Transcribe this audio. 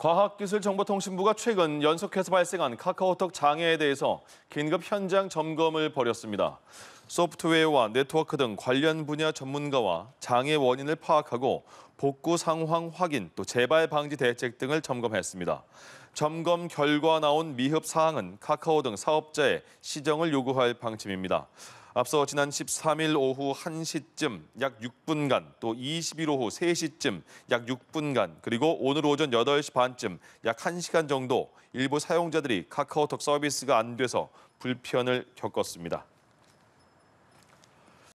과학기술정보통신부가 최근 연속해서 발생한 카카오톡 장애에 대해서 긴급 현장 점검을 벌였습니다. 소프트웨어와 네트워크 등 관련 분야 전문가와 장애 원인을 파악하고 복구 상황 확인 또 재발 방지 대책 등을 점검했습니다. 점검 결과 나온 미흡 사항은 카카오 등 사업자의 시정을 요구할 방침입니다. 앞서 지난 13일 오후 1시쯤 약 6분간, 또 21일 오후 3시쯤 약 6분간, 그리고 오늘 오전 8시 반쯤 약 1시간 정도 일부 사용자들이 카카오톡 서비스가 안 돼서 불편을 겪었습니다.